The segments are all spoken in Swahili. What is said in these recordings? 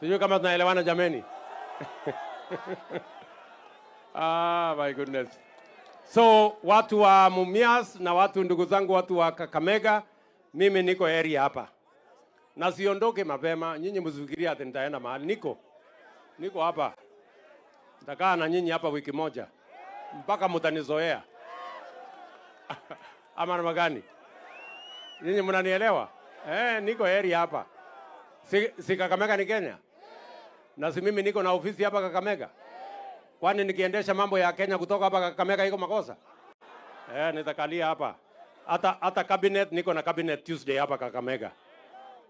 Sijui kama tunaelewana jameni. ah, my goodness. So watu wa Mumias na watu ndugu zangu watu wa Kakamega, mimi niko heri hapa na siondoke mapema. Nyinyi msifikirie ati nitaenda mahali, niko niko hapa, nitakaa na nyinyi hapa wiki moja mpaka mtanizoea ama namna gani? Nyinyi mnanielewa eh? Niko heri hapa, si, si Kakamega ni Kenya na si mimi niko na ofisi hapa Kakamega? Kwani nikiendesha mambo ya Kenya kutoka hapa Kakamega iko makosa? Eh, nitakalia hapa hata hata cabinet, niko na cabinet Tuesday hapa Kakamega.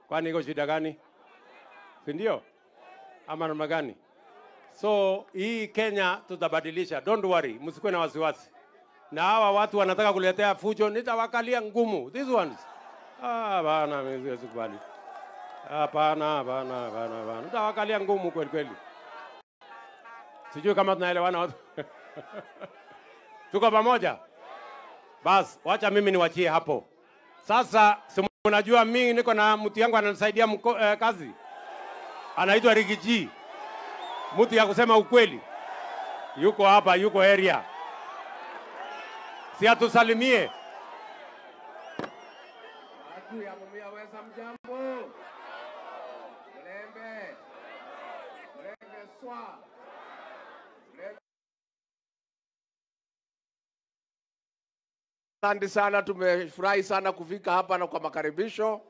Kwani iko shida gani? Si ndio? Ama namna gani? So hii Kenya tutabadilisha, don't worry, msikuwe na wasiwasi. Na hawa watu wanataka kuletea fujo, nitawakalia ngumu. These ones ah, bana, mimi siwezi kubali. Hapana, hapana, hapana, hapana. Utawakalia ngumu kweli kweli. Sijui kama tunaelewana watu. Tuko pamoja? Bas, wacha mimi niwachie hapo. Sasa si unajua mimi niko na mtu yangu ananisaidia mko, eh, kazi. Anaitwa Rigiji. Mtu ya kusema ukweli. Yuko hapa, yuko area. Si atusalimie. ya mumia weza mjambo. ce soir. Asante sana, tumefurahi sana kufika hapa na kwa makaribisho.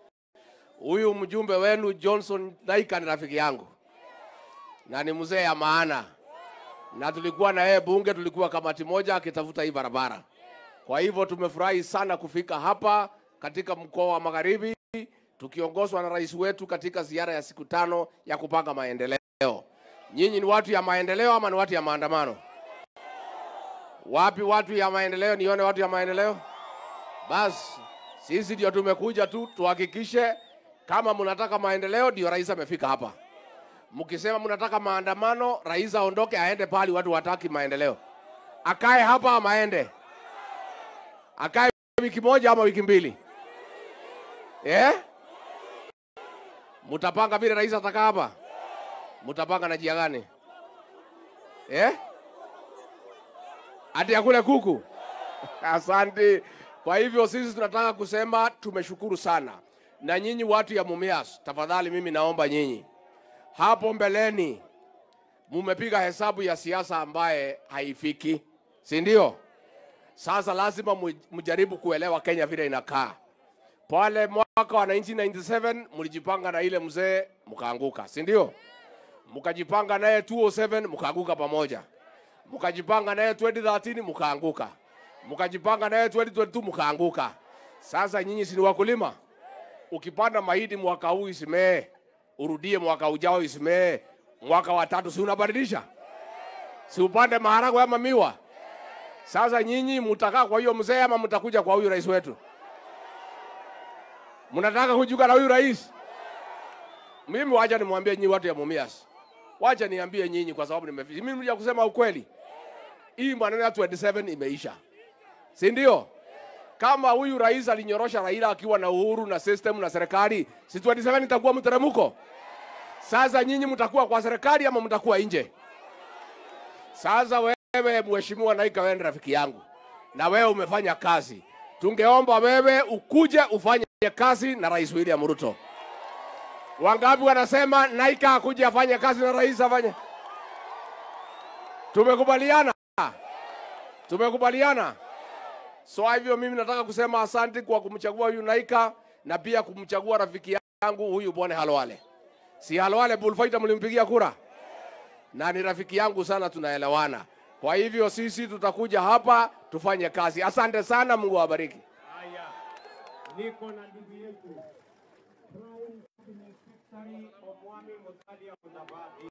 Huyu mjumbe wenu Johnson Naika ni rafiki yangu na ni mzee ya maana, na tulikuwa na yeye bunge, tulikuwa kamati moja akitafuta hii barabara. Kwa hivyo tumefurahi sana kufika hapa katika mkoa wa Magharibi tukiongozwa na rais wetu katika ziara ya siku tano ya kupanga maendeleo. Nyinyi ni watu ya maendeleo ama ni watu ya maandamano? Wapi watu ya maendeleo? Nione watu ya maendeleo. Basi sisi ndio tumekuja tu tuhakikishe kama mnataka maendeleo, ndio rais amefika hapa. Mkisema mnataka maandamano, rais aondoke aende pali watu wataki maendeleo, akae hapa ama aende, akae wiki moja ama wiki mbili eh? Yeah? Mtapanga vile rais atakaa hapa mutapanga na jia gani eh? Ati ya kule kuku. Asante. Kwa hivyo sisi tunataka kusema tumeshukuru sana, na nyinyi watu ya Mumias, tafadhali, mimi naomba nyinyi, hapo mbeleni mumepiga hesabu ya siasa ambaye haifiki, si ndio? Sasa lazima mjaribu kuelewa Kenya vile inakaa. Pale mwaka wa 1997 mlijipanga na ile mzee mkaanguka, si ndio? mkajipanga naye 207 mkaanguka pamoja, mkajipanga naye 2013 mkaanguka, mkajipanga naye 2022 mkaanguka. Sasa nyinyi si wakulima? Ukipanda mahindi mwaka huu isimee, urudie mwaka ujao isimee, mwaka wa tatu si unabadilisha, si upande maharagwe ama miwa. Sasa nyinyi mtakaa kwa hiyo mzee ama mtakuja kwa huyu rais wetu? Mnataka kujuka na huyu rais? Mimi wacha nimwambie nyinyi watu ya Mumias, wacha niambie nyinyi, kwa sababu nimefika mimi nimekuja kusema ukweli. Hii maneno ya 27 imeisha, si ndio? Kama huyu rais alinyorosha Raila akiwa na uhuru na system na serikali, si 27 itakuwa mteremko? Sasa nyinyi mtakuwa kwa serikali ama mtakuwa nje? Sasa wewe mheshimiwa Naika, wewe rafiki yangu na wewe umefanya kazi, tungeomba wewe ukuje ufanye kazi na Rais William Ruto. Wangapi wanasema Naika akuja afanye kazi na rais afanye? Tumekubaliana, tumekubaliana. So hivyo mimi nataka kusema asante kwa kumchagua huyu Naika na pia kumchagua rafiki yangu huyu Bwana Halwale. Si Halwale Bullfighter mlimpigia kura? Na ni rafiki yangu sana, tunaelewana. Kwa hivyo sisi tutakuja hapa tufanye kazi. Asante sana, Mungu awabariki. Haya, niko na ndugu yetu Brian Kinectari Omwami Musalia Mudavadi.